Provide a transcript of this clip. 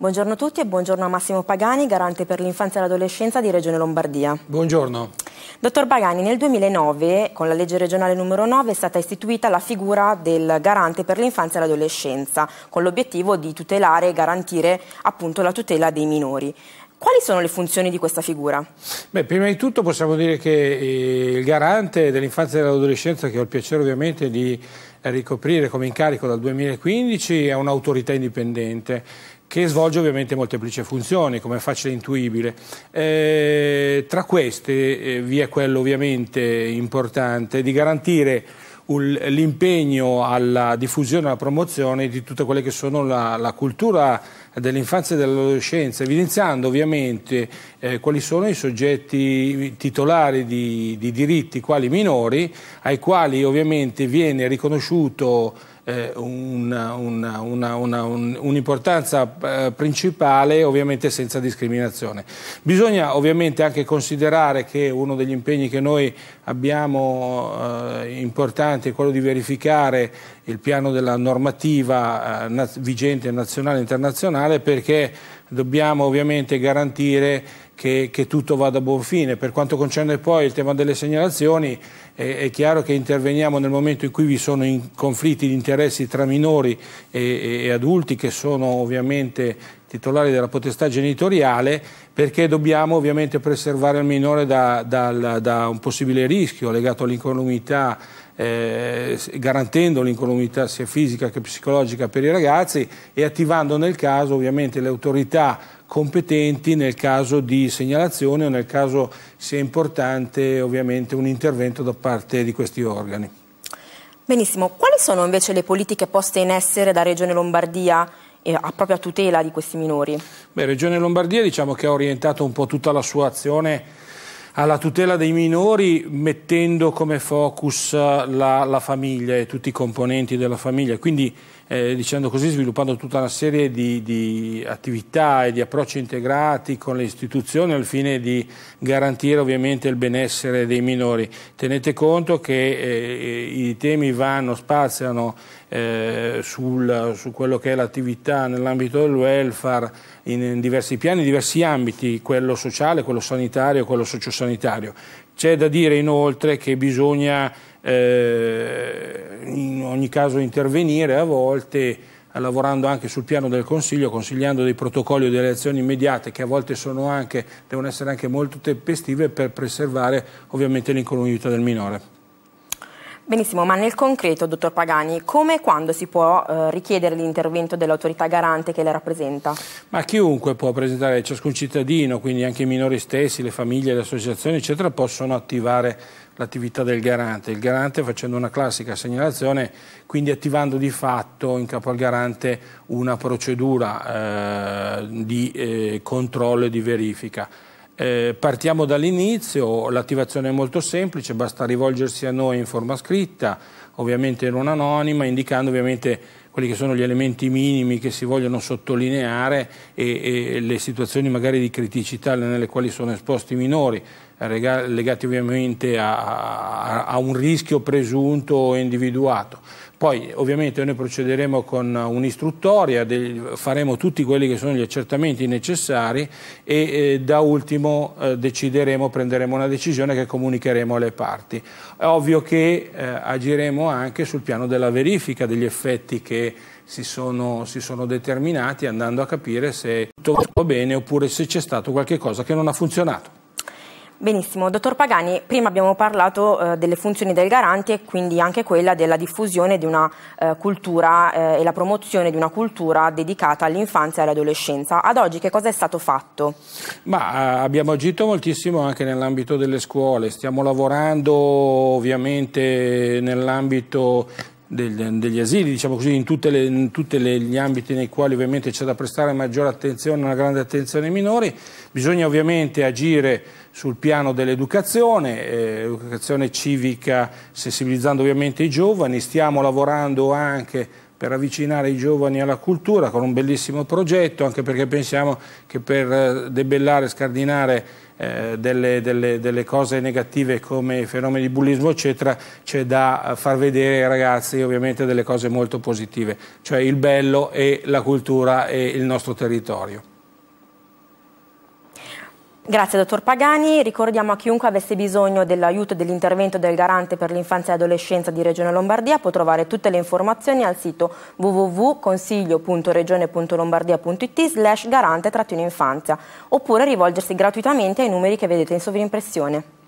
Buongiorno a tutti e buongiorno a Massimo Pagani, garante per l'infanzia e l'adolescenza di Regione Lombardia. Buongiorno. Dottor Pagani, nel 2009 con la legge regionale numero 9 è stata istituita la figura del garante per l'infanzia e l'adolescenza con l'obiettivo di tutelare e garantire appunto la tutela dei minori. Quali sono le funzioni di questa figura? Beh, prima di tutto possiamo dire che eh, il garante dell'infanzia e dell'adolescenza, che ho il piacere ovviamente di eh, ricoprire come incarico dal 2015, è un'autorità indipendente che svolge ovviamente molteplici funzioni, come è facile intuibile. Eh, tra queste eh, vi è quello ovviamente importante di garantire l'impegno alla diffusione e alla promozione di tutte quelle che sono la, la cultura dell'infanzia e dell'adolescenza, evidenziando ovviamente eh, quali sono i soggetti titolari di, di diritti, quali minori, ai quali ovviamente viene riconosciuto eh, un'importanza un, eh, principale ovviamente senza discriminazione. Bisogna ovviamente anche considerare che uno degli impegni che noi abbiamo eh, importante è quello di verificare il piano della normativa eh, vigente nazionale e internazionale perché dobbiamo ovviamente garantire che, che, tutto vada a buon fine. Per quanto concerne poi il tema delle segnalazioni, eh, è chiaro che interveniamo nel momento in cui vi sono conflitti di interessi tra minori e, e adulti che sono ovviamente titolari della potestà genitoriale perché dobbiamo ovviamente preservare il minore da, da, da un possibile rischio legato all'incolumità eh, garantendo l'incolumità sia fisica che psicologica per i ragazzi e attivando nel caso ovviamente le autorità competenti nel caso di segnalazione o nel caso sia importante ovviamente un intervento da parte di questi organi. Benissimo, quali sono invece le politiche poste in essere da Regione Lombardia eh, a propria tutela di questi minori? Beh, Regione Lombardia diciamo che ha orientato un po' tutta la sua azione alla tutela dei minori mettendo come focus eh, la, la famiglia e tutti i componenti della famiglia. Quindi eh, dicendo così, sviluppando tutta una serie di, di, attività e di approcci integrati con le istituzioni al fine di garantire ovviamente il benessere dei minori. Tenete conto che eh, i temi vanno, spaziano eh, sul, su quello che è l'attività nell'ambito del welfare in, in diversi piani, in diversi ambiti, quello sociale, quello sanitario, quello sociosanitario. C'è da dire inoltre che bisogna eh, ogni caso intervenire a volte eh, lavorando anche sul piano del Consiglio, consigliando dei protocolli o delle azioni immediate che a volte anche, devono essere anche molto tempestive per preservare ovviamente l'incolumità del minore. Benissimo, ma nel concreto, dottor Pagani, come e quando si può eh, richiedere l'intervento dell'autorità garante che le rappresenta? Ma chiunque può presentare, ciascun cittadino, quindi anche i minori stessi, le famiglie, le associazioni, eccetera, possono attivare l'attività del garante. Il garante facendo una classica segnalazione, quindi attivando di fatto in capo al garante una procedura eh, di eh, controllo e di verifica. Eh, partiamo dall'inizio, l'attivazione è molto semplice, basta rivolgersi a noi in forma scritta, ovviamente non anonima, indicando ovviamente quelli che sono gli elementi minimi che si vogliono sottolineare e, e le situazioni magari di criticità nelle quali sono esposti i minori legati ovviamente a, a, a un rischio presunto o individuato. Poi ovviamente noi procederemo con un'istruttoria, faremo tutti quelli che sono gli accertamenti necessari e eh, da ultimo eh, decideremo, prenderemo una decisione che comunicheremo alle parti. È ovvio che eh, agiremo anche sul piano della verifica degli effetti che si sono, si sono determinati andando a capire se tutto va bene oppure se c'è stato qualche cosa che non ha funzionato. Benissimo, dottor Pagani, prima abbiamo parlato eh, delle funzioni del garante e quindi anche quella della diffusione di una eh, cultura eh, e la promozione di una cultura dedicata all'infanzia e all'adolescenza. Ad oggi che cosa è stato fatto? Ma, eh, abbiamo agito moltissimo anche nell'ambito delle scuole, stiamo lavorando ovviamente nell'ambito degli, asili, diciamo così, in tutti gli ambiti nei quali ovviamente c'è da prestare maggiore attenzione, una grande attenzione ai minori, bisogna ovviamente agire sul piano dell'educazione, eh, educazione civica, sensibilizzando ovviamente i giovani, stiamo lavorando anche per avvicinare i giovani alla cultura con un bellissimo progetto, anche perché pensiamo che per eh, debellare, scardinare eh, delle, delle, delle, cose negative come i fenomeni di bullismo eccetera, c'è da eh, far vedere ai ragazzi ovviamente delle cose molto positive, cioè il bello e la cultura e il nostro territorio. Grazie dottor Pagani, ricordiamo a chiunque avesse bisogno dell'aiuto e dell'intervento del Garante per l'infanzia e l'adolescenza di Regione Lombardia può trovare tutte le informazioni al sito www.consiglio.regione.lombardia.it slash garante-infanzia oppure rivolgersi gratuitamente ai numeri che vedete in sovrimpressione.